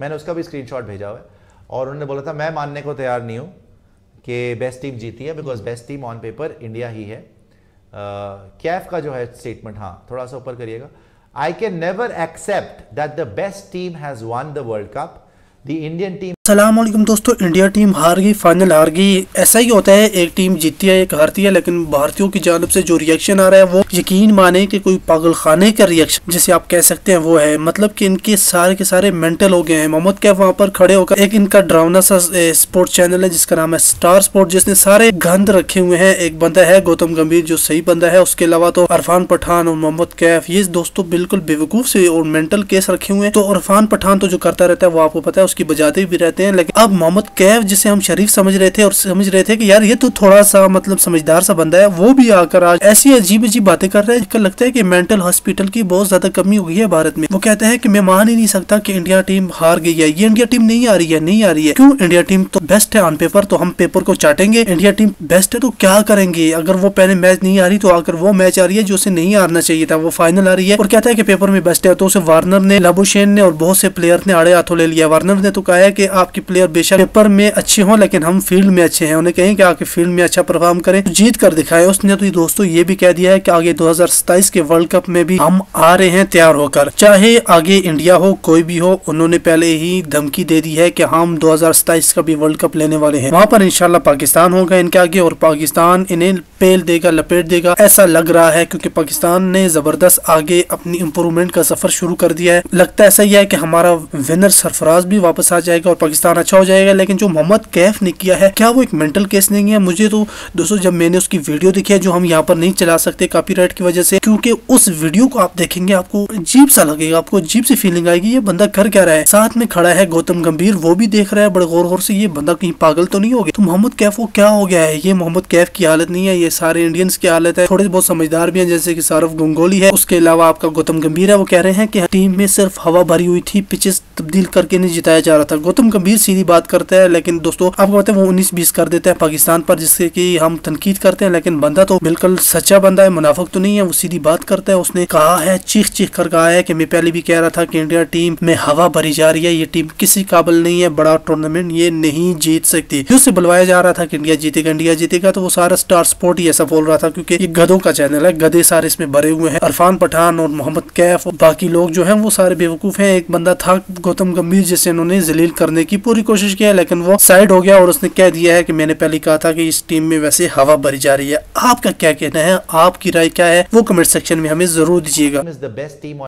मैंने उसका भी स्क्रीनशॉट भेजा हुआ है और उन्होंने बोला था मैं मानने को तैयार नहीं हूँ कि बेस्ट टीम जीती है because best team on paper India ही है कैफ uh, का जो है स्टेटमेंट हाँ थोड़ा सा ऊपर करिएगा I can never accept that the best team has won the world cup the Indian team Aslam दोस्तों इंडिया टीम हार गई फाइनल हार गई ऐसा ही होता है एक टीम जीतती है एक हारती है लेकिन भारतीयों की जानब से जो रिएक्शन आ रहा है वो यकीन माने कि कोई पागल खाने का रिएक्शन जिसे आप कह सकते हैं वो है मतलब कि इनके सारे के सारे मेंटल हो गए हैं मोहम्मद कैफ वहाँ पर खड़े होकर एक इनका ड्रावना सा स्पोर्ट्स चैनल है जिसका नाम है स्टार स्पोर्ट जिसने सारे गंद रखे हुए हैं एक बंदा है गौतम गंभीर जो सही बंदा है उसके अलावा तो अरफान पठान और मोहम्मद कैफ ये दोस्तों बिल्कुल बेवकूफ से और मेंटल केस रखे हुए हैं तो अरफान पठान तो जो करता रहता है वो आपको पता है उसकी बजाते भी रहती रहते हैं लेकिन अब मोहम्मद कैफ जिसे हम शरीफ समझ रहे थे और समझ रहे थे कि यार ये तो थोड़ा सा मतलब समझदार सा बंदा है वो भी आकर आज ऐसी अजीब अजीब बातें कर रहे हैं लगता है कि मेंटल हॉस्पिटल की बहुत ज्यादा कमी हुई है भारत में वो कहते हैं कि मैं मान ही नहीं सकता कि इंडिया टीम हार गई है ये इंडिया टीम नहीं आ रही है नहीं आ रही है क्यों इंडिया टीम तो बेस्ट है ऑन पेपर तो हम पेपर को चाटेंगे इंडिया टीम बेस्ट है तो क्या करेंगे अगर वो पहले मैच नहीं आ रही तो आकर वो मैच आ रही है जो उसे नहीं हारना चाहिए था वो फाइनल आ रही है और कहता है कि पेपर में बेस्ट है तो उसे वार्नर ने लाबुशेन ने और बहुत से प्लेयर ने आड़े हाथों ले लिया वार्नर ने तो कहा है कि आपके प्लेयर बेशक पेपर में अच्छे हों लेकिन हम फील्ड में अच्छे हैं उन्हें कहें कि आपके फील्ड में अच्छा परफॉर्म करें तो जीत कर दिखाएं उसने तो दोस्तों ये भी कह दिया है कि आगे दो के वर्ल्ड कप में भी हम आ रहे हैं तैयार होकर चाहे आगे इंडिया हो कोई भी हो उन्होंने पहले ही धमकी दे दी है की हम दो का भी वर्ल्ड कप लेने वाले हैं वहाँ पर इनशाला पाकिस्तान होगा इनके आगे और पाकिस्तान इन्हें पेल देगा लपेट देगा ऐसा लग रहा है क्योंकि पाकिस्तान ने जबरदस्त आगे अपनी इम्प्रूवमेंट का सफर शुरू कर दिया है लगता ऐसा ही है कि हमारा विनर सरफराज भी वापस आ जाएगा और पाकिस्तान अच्छा हो जाएगा लेकिन जो मोहम्मद कैफ ने किया है क्या वो एक मेंटल केस नहीं है मुझे तो दोस्तों जब मैंने उसकी वीडियो देखी है जो हम यहाँ पर नहीं चला सकते कॉपी की वजह से क्योंकि उस वीडियो को आप देखेंगे आपको अजीब सा लगेगा आपको अजीब सी फीलिंग आएगी ये बंदा कर क्या रहा है साथ में खड़ा है गौतम गंभीर वो भी देख रहा है बड़े गौर गौर से ये बंदा कहीं पागल तो नहीं हो गया तो मोहम्मद कैफ को क्या हो गया है ये मोहम्मद कैफ की हालत नहीं है ये सारे इंडियंस की हालत है थोड़े बहुत समझदार भी है जैसे की सौरभ गंगोली है उसके अलावा आपका गौतम गंभीर है वो कह रहे हैं की टीम में सिर्फ हवा भरी हुई थी पिचेस तब्दील करके नहीं जिताया जा रहा था गौतम भी सीधी बात करता है लेकिन दोस्तों आपको बताते हैं वो उन्नीस बीस कर देता है पाकिस्तान पर जिससे की हम तनकीद करते हैं लेकिन बंदा तो बिल्कुल सच्चा बंदा है मुनाफक तो नहीं है वो सीधी बात करता है उसने कहा है चीख चीख कर कहा है कि मैं पहले भी कह रहा था कि इंडिया टीम में हवा भरी जा रही है ये टीम किसी काबिल नहीं है बड़ा टूर्नामेंट ये नहीं जीत सकती जो उसे बुलवाया जा रहा था कि इंडिया जीतेगा इंडिया जीतेगा तो वो सारा स्टार स्पोर्ट ही ऐसा बोल रहा था क्योंकि ये गधों का चैनल है गधे सारे इसमें भरे हुए हैं अरफान पठान और मोहम्मद कैफ और बाकी लोग जो है वो सारे बेवकूफ है एक बंदा था गौतम गंभीर जिसे उन्होंने जलील करने की की पूरी कोशिश की है लेकिन वो साइड हो गया और उसने कह दिया है कि मैंने पहले कहा था कि इस टीम में वैसे हवा भरी जा रही है आपका क्या कहना है आपकी राय क्या है वो कमेंट सेक्शन में हमें जरूर दीजिएगा